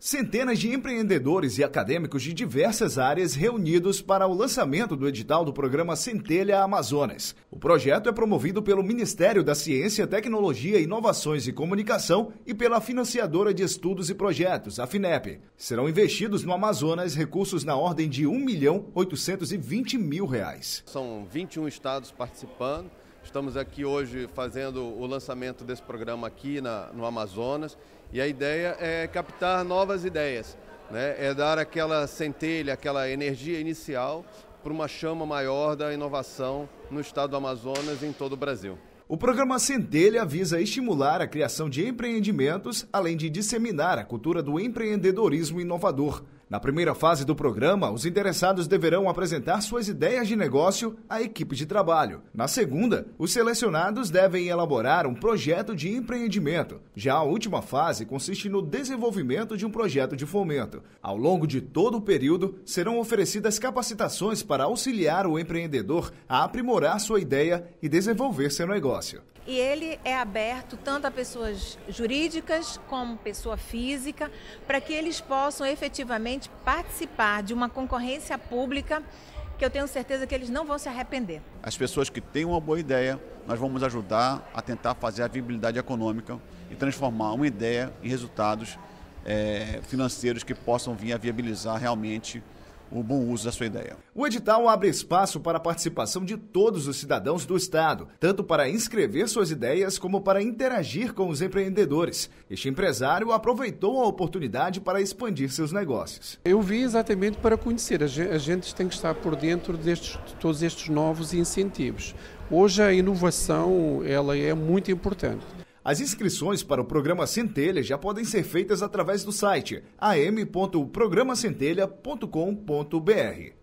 Centenas de empreendedores e acadêmicos de diversas áreas reunidos para o lançamento do edital do programa Centelha Amazonas. O projeto é promovido pelo Ministério da Ciência, Tecnologia, Inovações e Comunicação e pela financiadora de estudos e projetos, a FINEP. Serão investidos no Amazonas recursos na ordem de 1 milhão 820 mil reais. São 21 estados participando Estamos aqui hoje fazendo o lançamento desse programa aqui na, no Amazonas e a ideia é captar novas ideias, né? é dar aquela centelha, aquela energia inicial para uma chama maior da inovação no estado do Amazonas e em todo o Brasil. O programa Centelha visa estimular a criação de empreendimentos, além de disseminar a cultura do empreendedorismo inovador. Na primeira fase do programa, os interessados deverão apresentar suas ideias de negócio à equipe de trabalho. Na segunda, os selecionados devem elaborar um projeto de empreendimento. Já a última fase consiste no desenvolvimento de um projeto de fomento. Ao longo de todo o período, serão oferecidas capacitações para auxiliar o empreendedor a aprimorar sua ideia e desenvolver seu negócio e ele é aberto tanto a pessoas jurídicas como pessoa física, para que eles possam efetivamente participar de uma concorrência pública que eu tenho certeza que eles não vão se arrepender. As pessoas que têm uma boa ideia, nós vamos ajudar a tentar fazer a viabilidade econômica e transformar uma ideia em resultados é, financeiros que possam vir a viabilizar realmente o bom uso da sua ideia. O edital abre espaço para a participação de todos os cidadãos do Estado, tanto para inscrever suas ideias como para interagir com os empreendedores. Este empresário aproveitou a oportunidade para expandir seus negócios. Eu vi exatamente para conhecer. A gente tem que estar por dentro destes, de todos estes novos incentivos. Hoje a inovação ela é muito importante. As inscrições para o programa Centelha já podem ser feitas através do site am.programacentelha.com.br.